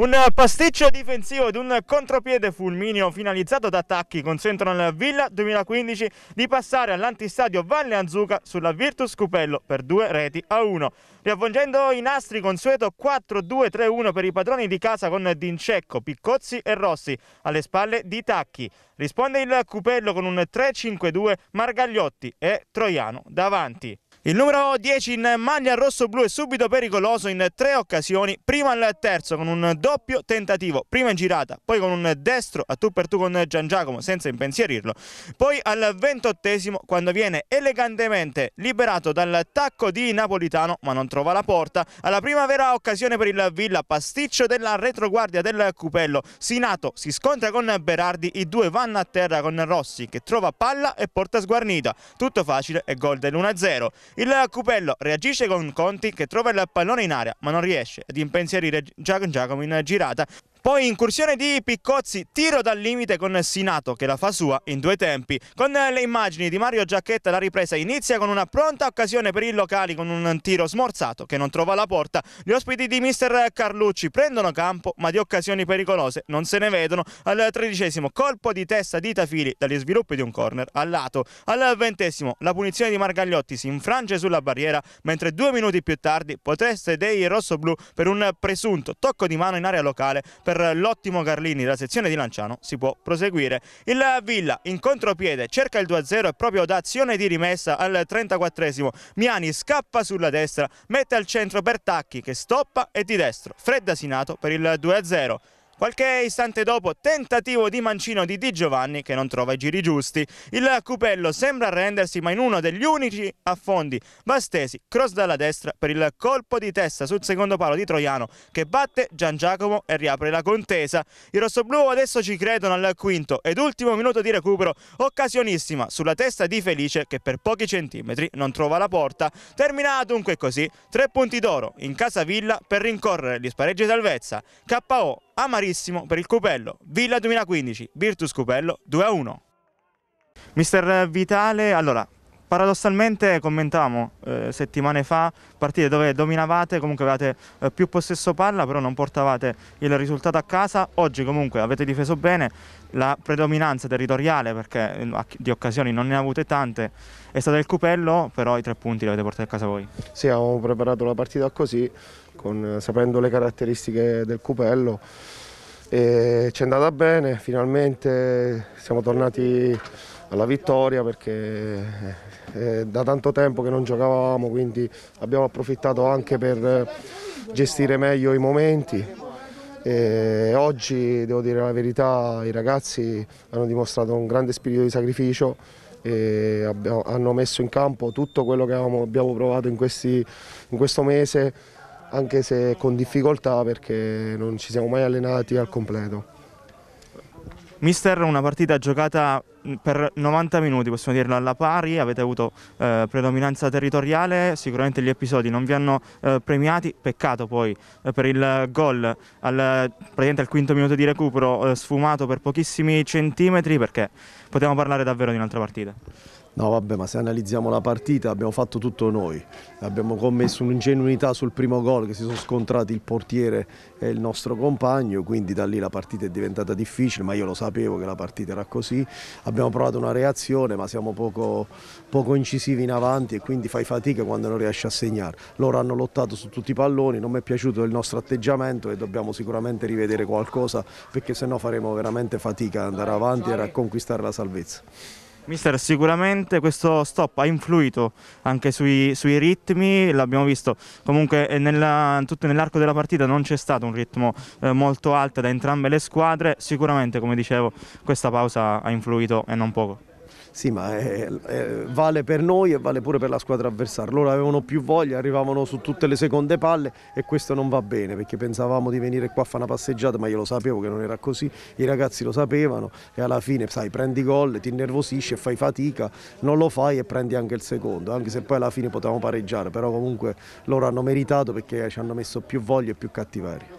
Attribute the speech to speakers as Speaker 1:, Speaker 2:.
Speaker 1: Un pasticcio difensivo ed un contropiede fulmineo finalizzato da attacchi consentono al Villa 2015 di passare all'antistadio Valle Anzuca sulla Virtus Cupello per due reti a uno. Riavvolgendo i nastri consueto 4-2-3-1 per i padroni di casa con Dincecco, Piccozzi e Rossi alle spalle di Tacchi. Risponde il Cupello con un 3-5-2 Margagliotti e Troiano davanti. Il numero 10 in maglia rosso-blu è subito pericoloso in tre occasioni, prima al terzo con un doppio tentativo, prima in girata, poi con un destro a tu per tu con Gian Giacomo senza impensierirlo, poi al ventottesimo quando viene elegantemente liberato dal tacco di Napolitano ma non trova la porta, alla prima vera occasione per il Villa pasticcio della retroguardia del Cupello, Sinato si scontra con Berardi, i due vanno a terra con Rossi che trova palla e porta sguarnita, tutto facile e gol dell'1-0. Il Cupello reagisce con Conti che trova il pallone in aria ma non riesce ad impensierire Giacomo in girata poi incursione di Piccozzi, tiro dal limite con Sinato che la fa sua in due tempi. Con le immagini di Mario Giacchetta la ripresa inizia con una pronta occasione per i locali con un tiro smorzato che non trova la porta. Gli ospiti di mister Carlucci prendono campo ma di occasioni pericolose non se ne vedono. Al tredicesimo colpo di testa di Tafili dagli sviluppi di un corner al lato. Al ventesimo la punizione di Margagliotti si infrange sulla barriera mentre due minuti più tardi potreste dei rossoblù per un presunto tocco di mano in area locale per per l'ottimo Carlini la sezione di Lanciano si può proseguire. Il Villa in contropiede cerca il 2-0 e proprio da azione di rimessa al 34esimo Miani scappa sulla destra, mette al centro per Tacchi che stoppa e di destro Fredda Sinato per il 2-0. Qualche istante dopo, tentativo di mancino di Di Giovanni che non trova i giri giusti. Il Cupello sembra arrendersi, ma in uno degli unici affondi Bastesi, cross dalla destra per il colpo di testa sul secondo palo di Troiano che batte Gian Giacomo e riapre la contesa. I rossoblù adesso ci credono al quinto ed ultimo minuto di recupero, occasionissima sulla testa di Felice che per pochi centimetri non trova la porta. Termina dunque così, tre punti d'oro in casa Villa per rincorrere gli spareggi salvezza. KO amarissimo per il Cupello. Villa 2015, Virtus Cupello 2-1. Mister Vitale, allora, Paradossalmente commentavamo eh, settimane fa partite dove dominavate, comunque avevate eh, più possesso palla, però non portavate il risultato a casa. Oggi comunque avete difeso bene, la predominanza territoriale, perché mm, di occasioni non ne ha avute tante, è stata il cupello, però i tre punti li avete portati a casa voi.
Speaker 2: Sì, avevamo preparato la partita così, con, eh, sapendo le caratteristiche del cupello e ci è andata bene, finalmente siamo tornati alla vittoria perché eh, da tanto tempo che non giocavamo, quindi abbiamo approfittato anche per gestire meglio i momenti. E oggi, devo dire la verità, i ragazzi hanno dimostrato un grande spirito di sacrificio e abbiamo, hanno messo in campo tutto quello che abbiamo, abbiamo provato in, questi, in questo mese anche se con difficoltà perché non ci siamo mai allenati al completo.
Speaker 1: Mister, una partita giocata mm, per 90 minuti, possiamo dirlo alla pari, avete avuto eh, predominanza territoriale, sicuramente gli episodi non vi hanno eh, premiati, peccato poi eh, per il gol al, al, quinto minuto di recupero eh, sfumato per pochissimi centimetri perché potevamo parlare davvero di un'altra partita.
Speaker 3: No vabbè ma se analizziamo la partita abbiamo fatto tutto noi, abbiamo commesso un'ingenuità sul primo gol che si sono scontrati il portiere e il nostro compagno, quindi da lì la partita è diventata difficile, ma io lo sapevo che la partita era così, abbiamo provato una reazione ma siamo poco, poco incisivi in avanti e quindi fai fatica quando non riesci a segnare. Loro hanno lottato su tutti i palloni, non mi è piaciuto il nostro atteggiamento e dobbiamo sicuramente rivedere qualcosa perché sennò faremo veramente fatica ad andare avanti e a conquistare la salvezza.
Speaker 1: Mister, sicuramente questo stop ha influito anche sui, sui ritmi, l'abbiamo visto comunque eh, tutto nell'arco della partita non c'è stato un ritmo eh, molto alto da entrambe le squadre, sicuramente come dicevo questa pausa ha influito e non poco.
Speaker 3: Sì, ma è, eh, è, eh, vale per noi e vale pure per la squadra avversaria. Loro avevano più voglia, arrivavano su tutte le seconde palle e questo non va bene perché pensavamo di venire qua a fare una passeggiata, ma io lo sapevo che non era così, i ragazzi lo sapevano e alla fine, sai, prendi gol, ti innervosisci e fai fatica, non lo fai e prendi anche il secondo, anche se poi alla fine potevamo pareggiare, però comunque loro hanno meritato perché ci hanno messo più voglia e più cattiveria.